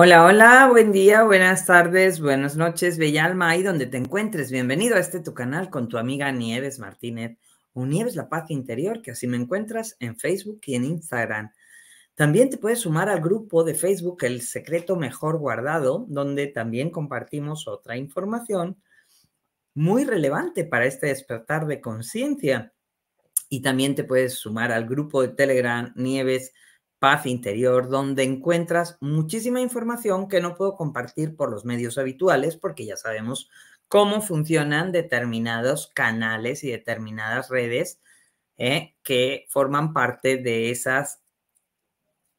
Hola, hola, buen día, buenas tardes, buenas noches, bella alma, ahí donde te encuentres. Bienvenido a este tu canal con tu amiga Nieves Martínez o Nieves La Paz Interior, que así me encuentras en Facebook y en Instagram. También te puedes sumar al grupo de Facebook El Secreto Mejor Guardado, donde también compartimos otra información muy relevante para este despertar de conciencia. Y también te puedes sumar al grupo de Telegram Nieves paz interior, donde encuentras muchísima información que no puedo compartir por los medios habituales porque ya sabemos cómo funcionan determinados canales y determinadas redes eh, que forman parte de esas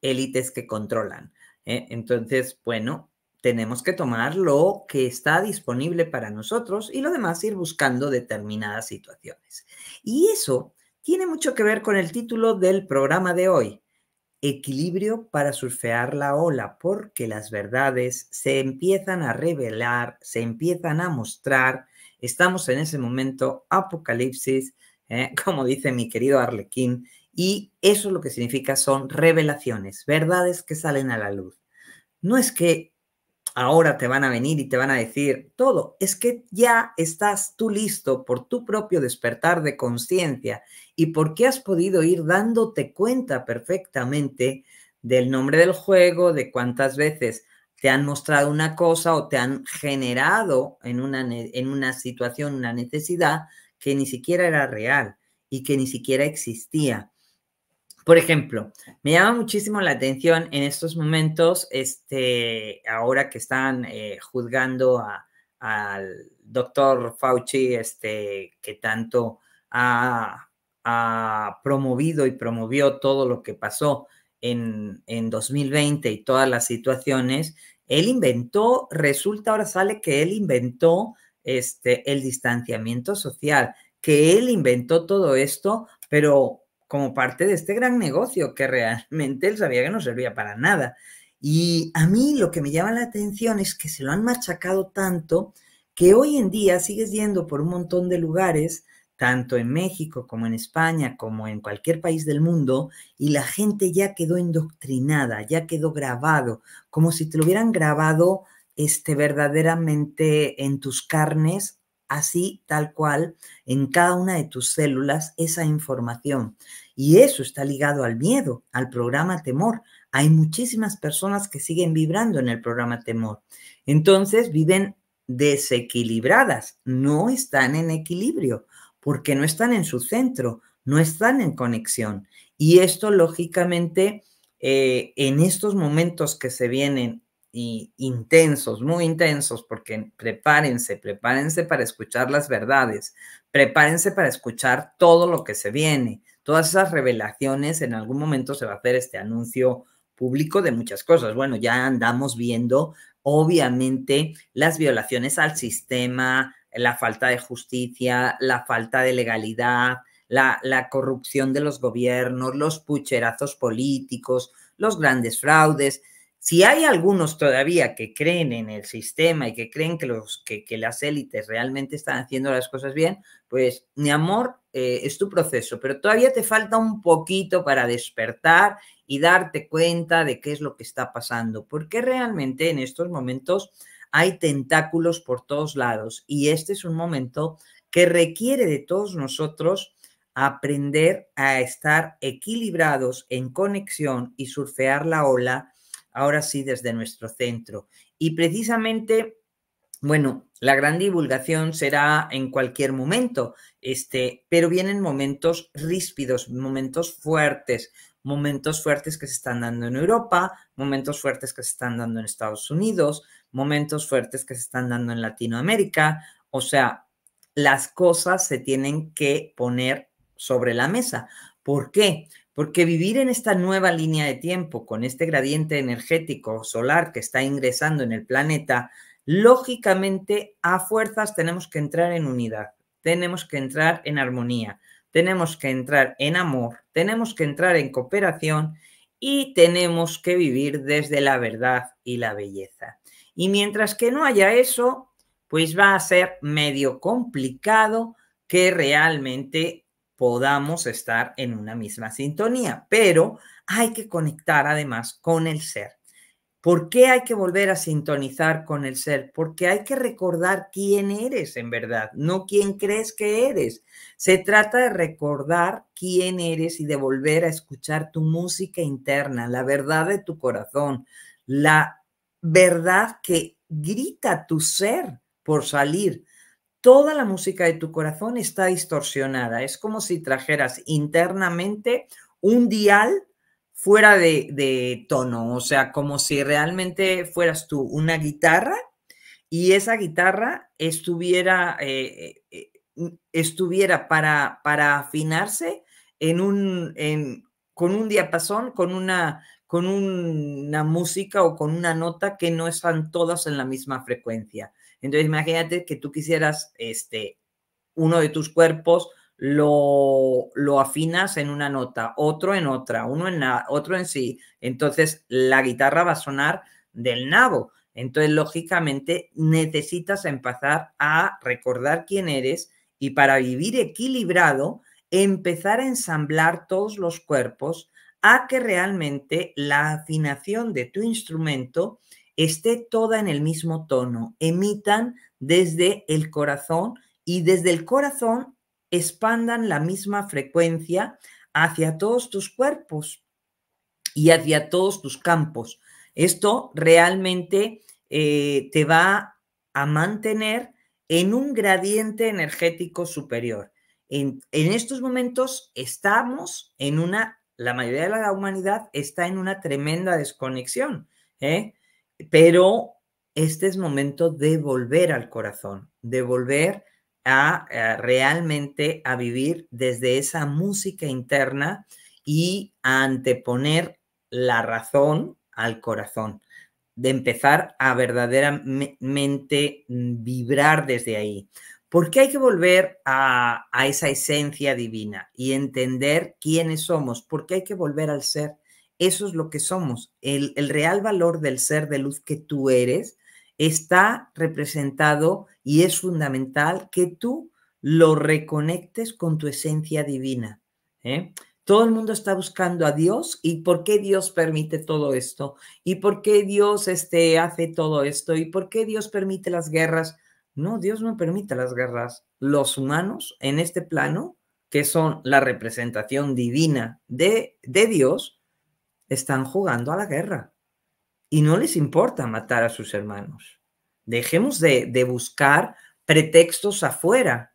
élites que controlan. Eh. Entonces, bueno, tenemos que tomar lo que está disponible para nosotros y lo demás ir buscando determinadas situaciones. Y eso tiene mucho que ver con el título del programa de hoy, equilibrio para surfear la ola, porque las verdades se empiezan a revelar, se empiezan a mostrar. Estamos en ese momento apocalipsis, ¿eh? como dice mi querido Arlequín, y eso lo que significa son revelaciones, verdades que salen a la luz. No es que ahora te van a venir y te van a decir todo. Es que ya estás tú listo por tu propio despertar de conciencia y porque has podido ir dándote cuenta perfectamente del nombre del juego, de cuántas veces te han mostrado una cosa o te han generado en una, en una situación una necesidad que ni siquiera era real y que ni siquiera existía. Por ejemplo, me llama muchísimo la atención en estos momentos, este, ahora que están eh, juzgando al doctor Fauci, este, que tanto ha, promovido y promovió todo lo que pasó en, 2020 y todas las situaciones, él inventó, resulta ahora sale que él inventó este, el distanciamiento social, que él inventó todo esto, pero como parte de este gran negocio que realmente él sabía que no servía para nada. Y a mí lo que me llama la atención es que se lo han machacado tanto que hoy en día sigues yendo por un montón de lugares, tanto en México como en España, como en cualquier país del mundo, y la gente ya quedó indoctrinada, ya quedó grabado, como si te lo hubieran grabado este, verdaderamente en tus carnes así tal cual en cada una de tus células esa información. Y eso está ligado al miedo, al programa temor. Hay muchísimas personas que siguen vibrando en el programa temor. Entonces viven desequilibradas, no están en equilibrio porque no están en su centro, no están en conexión. Y esto lógicamente eh, en estos momentos que se vienen y intensos, muy intensos, porque prepárense, prepárense para escuchar las verdades, prepárense para escuchar todo lo que se viene, todas esas revelaciones, en algún momento se va a hacer este anuncio público de muchas cosas. Bueno, ya andamos viendo, obviamente, las violaciones al sistema, la falta de justicia, la falta de legalidad, la, la corrupción de los gobiernos, los pucherazos políticos, los grandes fraudes. Si hay algunos todavía que creen en el sistema y que creen que, los, que, las élites realmente están haciendo las cosas bien, pues mi amor, eh, es tu proceso, pero todavía te falta un poquito para despertar y darte cuenta de qué es lo que está pasando, porque realmente en estos momentos hay tentáculos por todos lados y este es un momento que requiere de todos nosotros aprender a estar equilibrados en conexión y surfear la ola ahora sí desde nuestro centro. Y precisamente, bueno, la gran divulgación será en cualquier momento, este, pero vienen momentos ríspidos, momentos fuertes, momentos fuertes que se están dando en Europa, momentos fuertes que se están dando en Estados Unidos, momentos fuertes que se están dando en Latinoamérica. O sea, las cosas se tienen que poner sobre la mesa. ¿Por qué? Porque vivir en esta nueva línea de tiempo, con este gradiente energético solar que está ingresando en el planeta, lógicamente a fuerzas tenemos que entrar en unidad, tenemos que entrar en armonía, tenemos que entrar en amor, tenemos que entrar en cooperación y tenemos que vivir desde la verdad y la belleza. Y mientras que no haya eso, pues va a ser medio complicado que realmente podamos estar en una misma sintonía, pero hay que conectar además con el ser. ¿Por qué hay que volver a sintonizar con el ser? Porque hay que recordar quién eres en verdad, no quién crees que eres. Se trata de recordar quién eres y de volver a escuchar tu música interna, la verdad de tu corazón, la verdad que grita tu ser por salir, toda la música de tu corazón está distorsionada. Es como si trajeras internamente un dial fuera de, tono, o sea, como si realmente fueras tú una guitarra y esa guitarra estuviera, eh, eh, eh, estuviera para, afinarse en un, con un diapasón, con con una música o con una nota que no están todas en la misma frecuencia. Entonces imagínate que tú quisieras, este, uno de tus cuerpos lo, lo afinas en una nota, otro en otra, uno en la, otro en sí. Entonces la guitarra va a sonar del nabo. Entonces, lógicamente, necesitas empezar a recordar quién eres y para vivir equilibrado, empezar a ensamblar todos los cuerpos a que realmente la afinación de tu instrumento esté toda en el mismo tono, emitan desde el corazón y desde el corazón expandan la misma frecuencia hacia todos tus cuerpos y hacia todos tus campos. Esto realmente eh, te va a mantener en un gradiente energético superior. En, en, estos momentos estamos en una, la mayoría de la humanidad está en una tremenda desconexión. ¿eh? Pero este es momento de volver al corazón, de volver a, eh, realmente a vivir desde esa música interna y a anteponer la razón al corazón, de empezar a verdaderamente vibrar desde ahí. ¿Por qué hay que volver a, a esa esencia divina y entender quiénes somos, porque hay que volver al ser, eso es lo que somos. El, real valor del ser de luz que tú eres está representado y es fundamental que tú lo reconectes con tu esencia divina. ¿eh? Todo el mundo está buscando a Dios y por qué Dios permite todo esto y por qué Dios este, hace todo esto y por qué Dios permite las guerras. No, Dios no permite las guerras. Los humanos en este plano, que son la representación divina de Dios, están jugando a la guerra y no les importa matar a sus hermanos. Dejemos de, buscar pretextos afuera,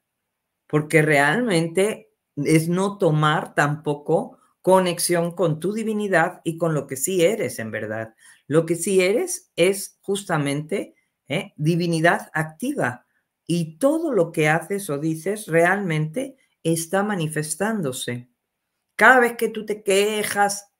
porque realmente es no tomar tampoco conexión con tu divinidad y con lo que sí eres en verdad. Lo que sí eres es justamente eh, divinidad activa y todo lo que haces o dices realmente está manifestándose. Cada vez que tú te quejas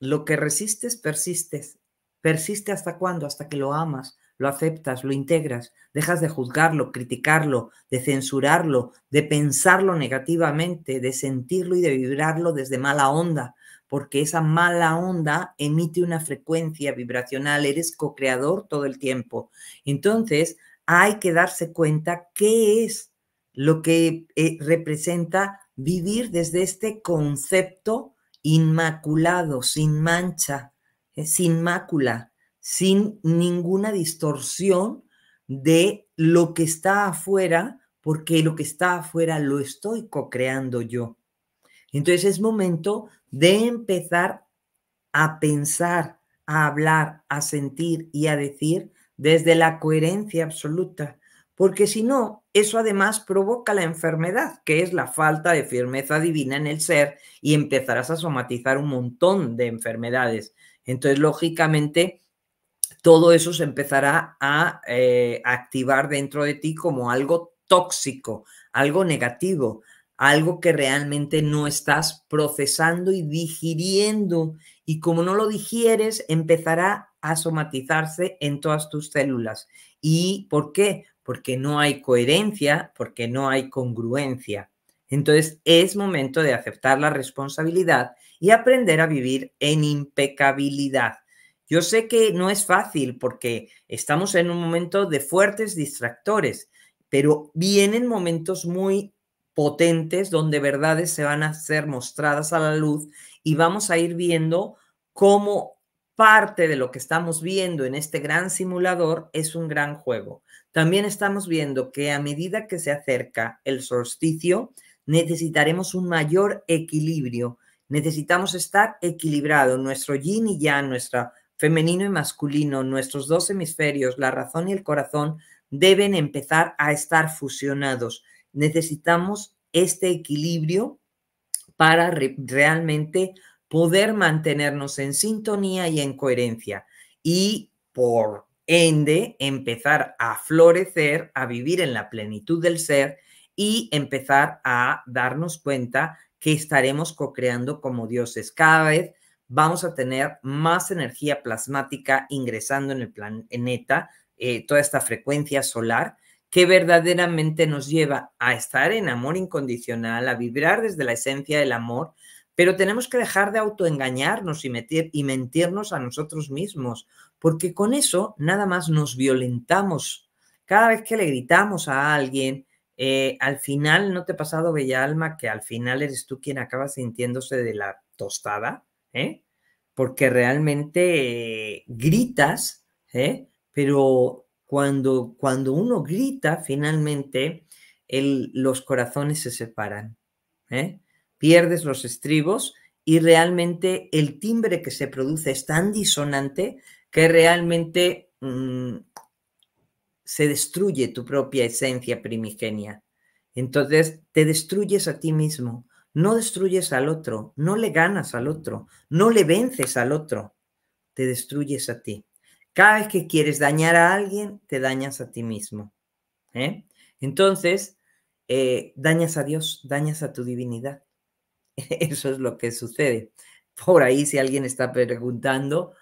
lo que resistes, persistes. Persiste hasta cuándo, hasta que lo amas, lo aceptas, lo integras, dejas de juzgarlo, criticarlo, de censurarlo, de pensarlo negativamente, de sentirlo y de vibrarlo desde mala onda, porque esa mala onda emite una frecuencia vibracional, eres co-creador todo el tiempo. Entonces, hay que darse cuenta qué es lo que eh, representa vivir desde este concepto inmaculado, sin mancha, eh, sin mácula, sin ninguna distorsión de lo que está afuera, porque lo que está afuera lo estoy co-creando yo. Entonces es momento de empezar a pensar, a hablar, a sentir y a decir desde la coherencia absoluta, porque si no, eso además provoca la enfermedad, que es la falta de firmeza divina en el ser y empezarás a somatizar un montón de enfermedades. Entonces, lógicamente, todo eso se empezará a eh, activar dentro de ti como algo tóxico, algo negativo, algo que realmente no estás procesando y digiriendo. Y como no lo digieres, empezará a somatizarse en todas tus células. ¿Y por qué? porque no hay coherencia, porque no hay congruencia. Entonces es momento de aceptar la responsabilidad y aprender a vivir en impecabilidad. Yo sé que no es fácil porque estamos en un momento de fuertes distractores, pero vienen momentos muy potentes donde verdades se van a ser mostradas a la luz y vamos a ir viendo cómo parte de lo que estamos viendo en este gran simulador es un gran juego. También estamos viendo que a medida que se acerca el solsticio, necesitaremos un mayor equilibrio. Necesitamos estar equilibrado, nuestro yin y yang, nuestro femenino y masculino, nuestros dos hemisferios, la razón y el corazón, deben empezar a estar fusionados. Necesitamos este equilibrio para realmente poder mantenernos en sintonía y en coherencia y por ende empezar a florecer, a vivir en la plenitud del ser y empezar a darnos cuenta que estaremos co-creando como dioses. Cada vez vamos a tener más energía plasmática ingresando en el planeta, eh, toda esta frecuencia solar que verdaderamente nos lleva a estar en amor incondicional, a vibrar desde la esencia del amor, pero tenemos que dejar de autoengañarnos y, y mentirnos a nosotros mismos, porque con eso nada más nos violentamos. Cada vez que le gritamos a alguien, eh, al final no te ha pasado, bella alma, que al final eres tú quien acaba sintiéndose de la tostada, ¿eh? porque realmente eh, gritas, eh, pero cuando, cuando uno grita, finalmente los corazones se separan. ¿eh? pierdes los estribos y realmente el timbre que se produce es tan disonante que realmente mm, se destruye tu propia esencia primigenia. Entonces te destruyes a ti mismo, no destruyes al otro, no le ganas al otro, no le vences al otro, te destruyes a ti. Cada vez que quieres dañar a alguien, te dañas a ti mismo. ¿eh? Entonces, eh, dañas a Dios, dañas a tu divinidad. Eso es lo que sucede. Por ahí, si alguien está preguntando,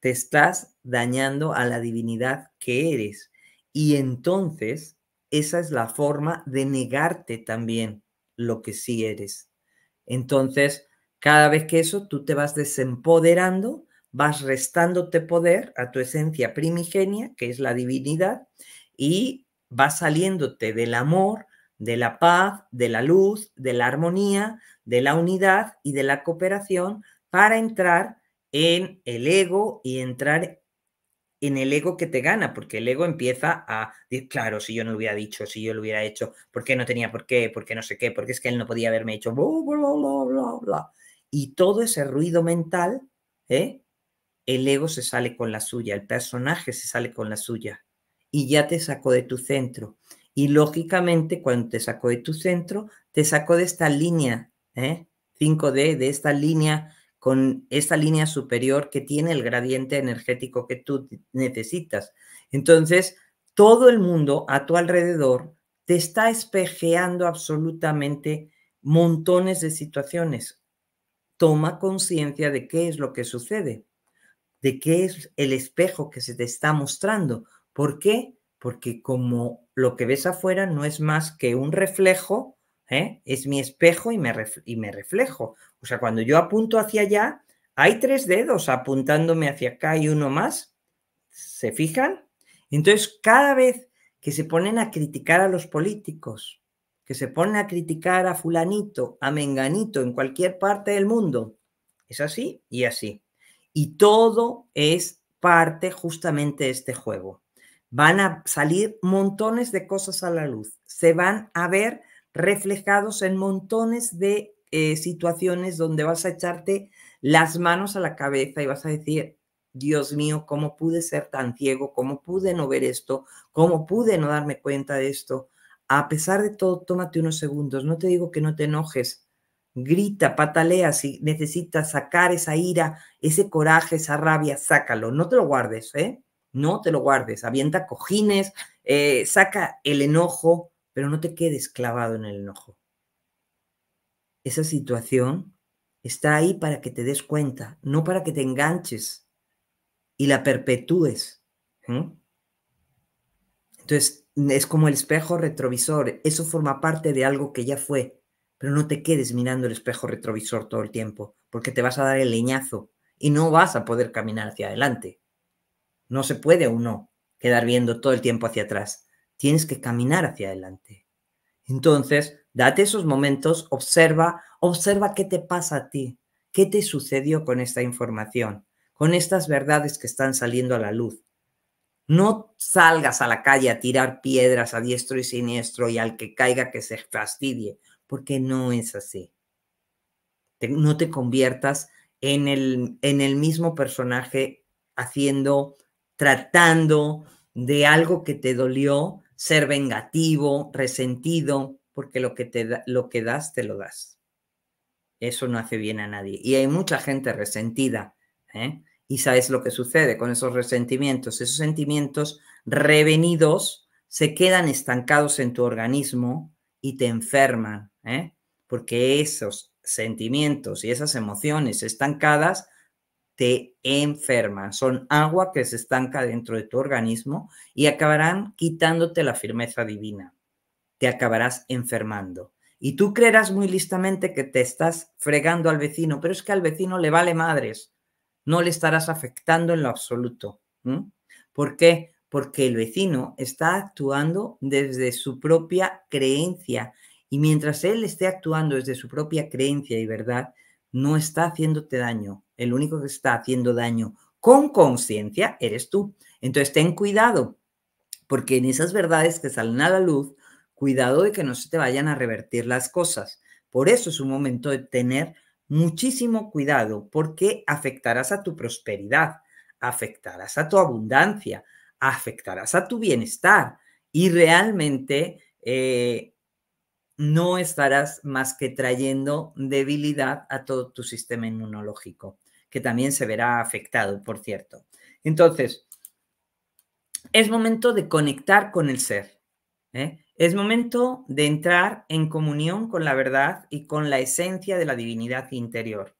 te estás dañando a la divinidad que eres. Y entonces, esa es la forma de negarte también lo que sí eres. Entonces, cada vez que eso, tú te vas desempoderando, vas restándote poder a tu esencia primigenia, que es la divinidad, y vas saliéndote del amor, de la paz, de la luz, de la armonía, de la unidad y de la cooperación para entrar en el ego y entrar en el ego que te gana, porque el ego empieza a decir, claro, si yo no lo hubiera dicho, si yo lo hubiera hecho, ¿por qué no tenía por qué? ¿Por qué no sé qué? Porque es que él no podía haberme hecho bla, bla, bla, bla, bla. Y todo ese ruido mental, ¿eh? el ego se sale con la suya, el personaje se sale con la suya y ya te sacó de tu centro. Y lógicamente, cuando te sacó de tu centro, te sacó de esta línea, ¿eh? 5D, de esta línea con esta línea superior que tiene el gradiente energético que tú necesitas. Entonces, todo el mundo a tu alrededor te está espejeando absolutamente montones de situaciones. Toma conciencia de qué es lo que sucede, de qué es el espejo que se te está mostrando. ¿Por qué? porque como lo que ves afuera no es más que un reflejo, ¿eh? es mi espejo y y me reflejo. O sea, cuando yo apunto hacia allá, hay tres dedos apuntándome hacia acá y uno más. ¿Se fijan? Entonces, cada vez que se ponen a criticar a los políticos, que se ponen a criticar a fulanito, a menganito, en cualquier parte del mundo, es así y así. Y todo es parte justamente de este juego van a salir montones de cosas a la luz, se van a ver reflejados en montones de eh, situaciones donde vas a echarte las manos a la cabeza y vas a decir, Dios mío, ¿cómo pude ser tan ciego? ¿Cómo pude no ver esto? ¿Cómo pude no darme cuenta de esto? A pesar de todo, tómate unos segundos, no te digo que no te enojes, grita, patalea, si necesitas sacar esa ira, ese coraje, esa rabia, sácalo, no te lo guardes, ¿eh? no te lo guardes, avienta cojines, eh, saca el enojo, pero no te quedes clavado en el enojo. Esa situación está ahí para que te des cuenta, no para que te enganches y la perpetúes. Entonces, es como el espejo retrovisor, eso forma parte de algo que ya fue, pero no te quedes mirando el espejo retrovisor todo el tiempo, porque te vas a dar el leñazo y no vas a poder caminar hacia adelante. No se puede uno quedar viendo todo el tiempo hacia atrás. Tienes que caminar hacia adelante. Entonces, date esos momentos, observa, observa qué te pasa a ti, qué te sucedió con esta información, con estas verdades que están saliendo a la luz. No salgas a la calle a tirar piedras a diestro y siniestro y al que caiga que se fastidie, porque no es así. no te conviertas en el, en el mismo personaje haciendo tratando de algo que te dolió, ser vengativo, resentido, porque lo que, te lo que das, te lo das. Eso no hace bien a nadie. Y hay mucha gente resentida. ¿eh? Y sabes lo que sucede con esos resentimientos. Esos sentimientos revenidos se quedan estancados en tu organismo y te enferman. ¿eh? Porque esos sentimientos y esas emociones estancadas te enferman. Son agua que se estanca dentro de tu organismo y acabarán quitándote la firmeza divina. Te acabarás enfermando. Y tú creerás muy listamente que te estás fregando al vecino, pero es que al vecino le vale madres. No le estarás afectando en lo absoluto. ¿Por qué? Porque el vecino está actuando desde su propia creencia. Y mientras él esté actuando desde su propia creencia y verdad, no está haciéndote daño, el único que está haciendo daño con conciencia eres tú. Entonces ten cuidado, porque en esas verdades que salen a la luz, cuidado de que no se te vayan a revertir las cosas. Por eso es un momento de tener muchísimo cuidado, porque afectarás a tu prosperidad, afectarás a tu abundancia, afectarás a tu bienestar y realmente eh, no estarás más que trayendo debilidad a todo tu sistema inmunológico que también se verá afectado, por cierto. Entonces, es momento de conectar con el ser. ¿eh? Es momento de entrar en comunión con la verdad y con la esencia de la divinidad interior.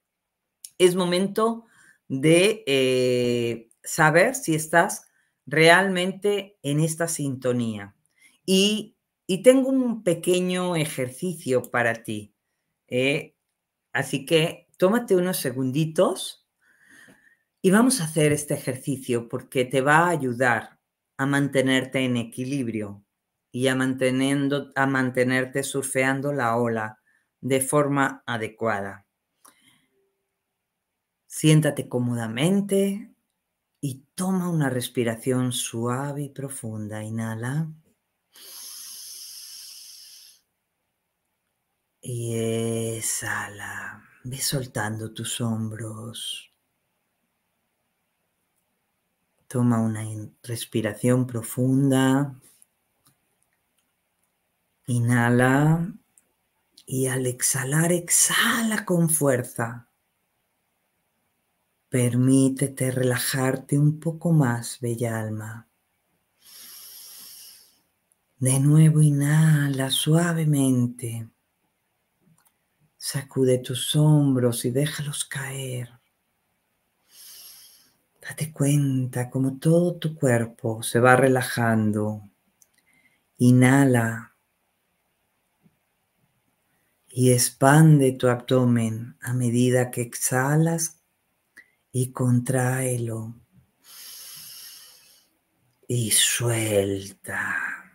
Es momento de eh, saber si estás realmente en esta sintonía. Y, tengo un pequeño ejercicio para ti. ¿eh? Así que tómate unos segunditos y vamos a hacer este ejercicio porque te va a ayudar a mantenerte en equilibrio y a, manteniendo, a mantenerte surfeando la ola de forma adecuada. Siéntate cómodamente y toma una respiración suave y profunda. Inhala. Y exhala. Ve soltando tus hombros. Toma una respiración profunda. Inhala y al exhalar, exhala con fuerza. Permítete relajarte un poco más, bella alma. De nuevo inhala suavemente. Sacude tus hombros y déjalos caer. Date cuenta como todo tu cuerpo se va relajando. Inhala y expande tu abdomen a medida que exhalas y contráelo. Y suelta.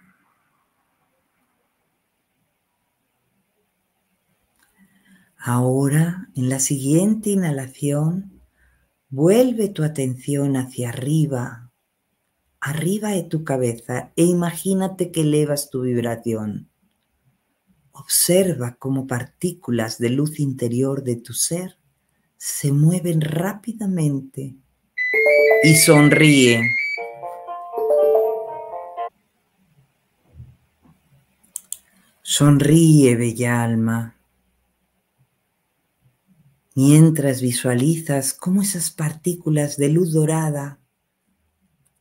Ahora, en la siguiente inhalación, Vuelve tu atención hacia arriba, arriba de tu cabeza e imagínate que elevas tu vibración. Observa cómo partículas de luz interior de tu ser se mueven rápidamente y sonríe. Sonríe, bella alma mientras visualizas cómo esas partículas de luz dorada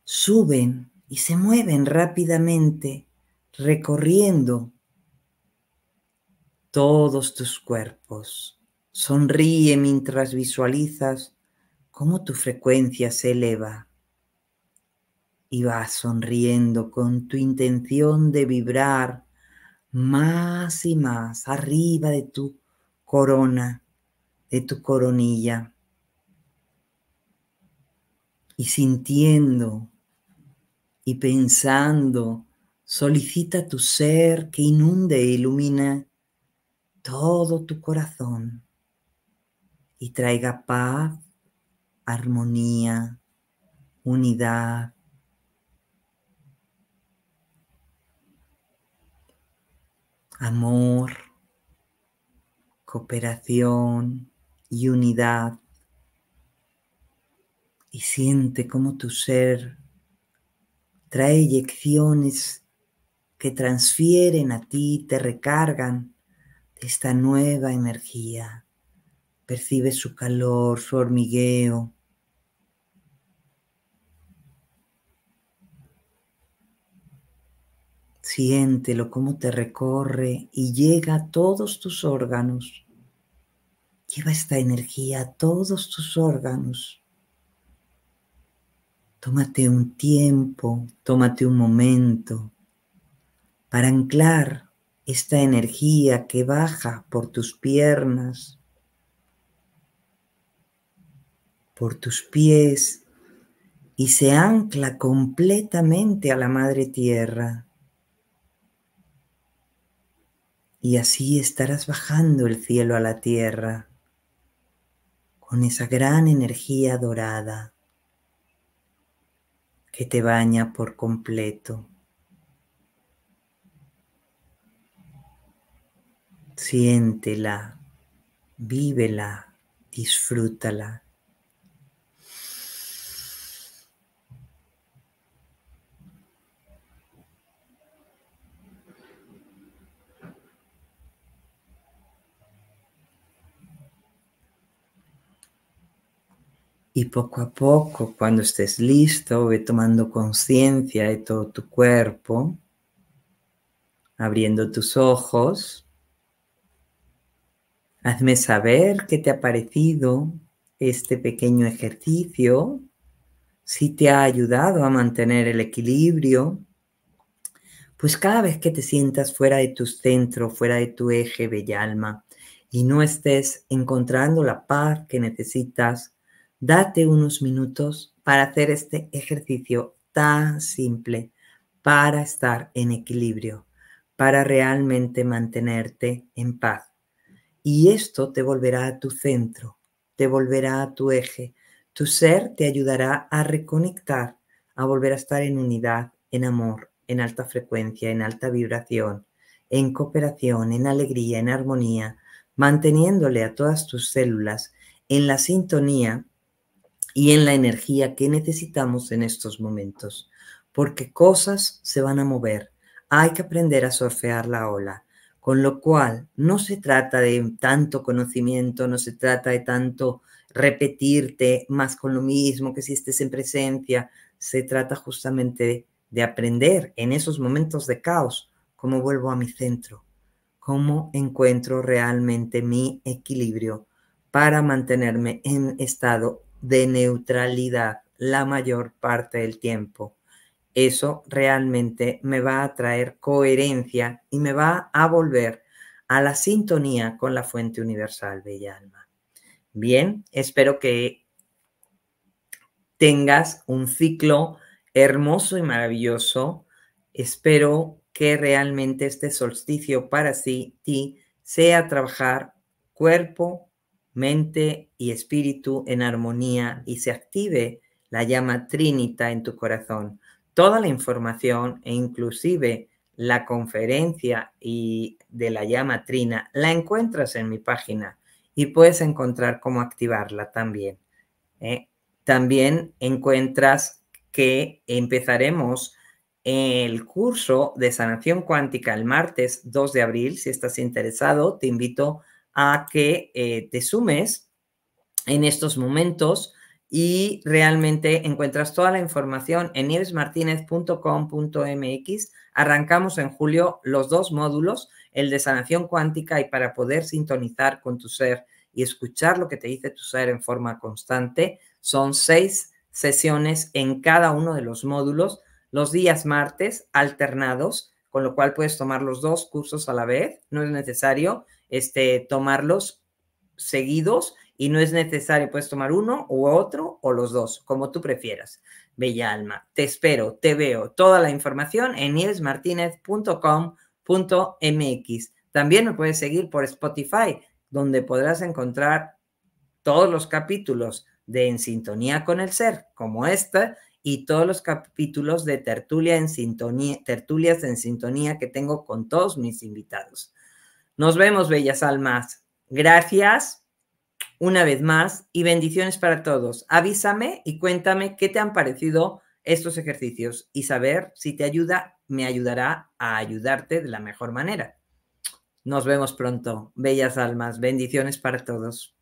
suben y se mueven rápidamente recorriendo todos tus cuerpos. Sonríe mientras visualizas cómo tu frecuencia se eleva y vas sonriendo con tu intención de vibrar más y más arriba de tu corona de tu coronilla y sintiendo y pensando, solicita tu ser que inunde e ilumina todo tu corazón y traiga paz, armonía, unidad. Amor, cooperación, y unidad. Y siente cómo tu ser trae eyecciones que transfieren a ti, te recargan esta nueva energía. Percibe su calor, su hormigueo. Siéntelo, cómo te recorre y llega a todos tus órganos. Lleva esta energía a todos tus órganos. Tómate un tiempo, tómate un momento para anclar esta energía que baja por tus piernas, por tus pies y se ancla completamente a la madre tierra. Y así estarás bajando el cielo a la tierra con esa gran energía dorada que te baña por completo. Siéntela, vívela, disfrútala. Y poco a poco, cuando estés listo, ve tomando conciencia de todo tu cuerpo, abriendo tus ojos. Hazme saber qué te ha parecido este pequeño ejercicio, si te ha ayudado a mantener el equilibrio. Pues cada vez que te sientas fuera de tu centro, fuera de tu eje, bella alma, y no estés encontrando la paz que necesitas, Date unos minutos para hacer este ejercicio tan simple, para estar en equilibrio, para realmente mantenerte en paz. Y esto te volverá a tu centro, te volverá a tu eje. Tu ser te ayudará a reconectar, a volver a estar en unidad, en amor, en alta frecuencia, en alta vibración, en cooperación, en alegría, en armonía, manteniéndole a todas tus células en la sintonía y en la energía que necesitamos en estos momentos, porque cosas se van a mover. Hay que aprender a surfear la ola, con lo cual no se trata de tanto conocimiento, no se trata de tanto repetirte más con lo mismo que si estés en presencia, se trata justamente de aprender en esos momentos de caos cómo vuelvo a mi centro, cómo encuentro realmente mi equilibrio para mantenerme en estado de neutralidad la mayor parte del tiempo. Eso realmente me va a traer coherencia y me va a volver a la sintonía con la fuente universal, bella alma. Bien, espero que tengas un ciclo hermoso y maravilloso. Espero que realmente este solsticio para sí, ti sea trabajar cuerpo, mente y espíritu en armonía y se active la llama trinita en tu corazón. Toda la información e inclusive la conferencia y de la llama trina la encuentras en mi página y puedes encontrar cómo activarla también. ¿eh? También encuentras que empezaremos el curso de sanación cuántica el martes 2 de abril. Si estás interesado, te invito a que eh, te sumes en estos momentos y realmente encuentras toda la información en nievesmartinez.com.mx. Arrancamos en julio los dos módulos, el de sanación cuántica y para poder sintonizar con tu ser y escuchar lo que te dice tu ser en forma constante. Son seis sesiones en cada uno de los módulos, los días martes alternados, con lo cual puedes tomar los dos cursos a la vez, no es necesario este, tomarlos seguidos y no es necesario, puedes tomar uno u otro o los dos, como tú prefieras. Bella alma, te espero, te veo. Toda la información en nielsmartinez.com.mx. También me puedes seguir por Spotify, donde podrás encontrar todos los capítulos de En Sintonía con el Ser, como esta, y todos los capítulos de tertulia tertulias en sintonía que tengo con todos mis invitados. Nos vemos, bellas almas. Gracias una vez más y bendiciones para todos. Avísame y cuéntame qué te han parecido estos ejercicios y saber si te ayuda, me ayudará a ayudarte de la mejor manera. Nos vemos pronto, bellas almas. Bendiciones para todos.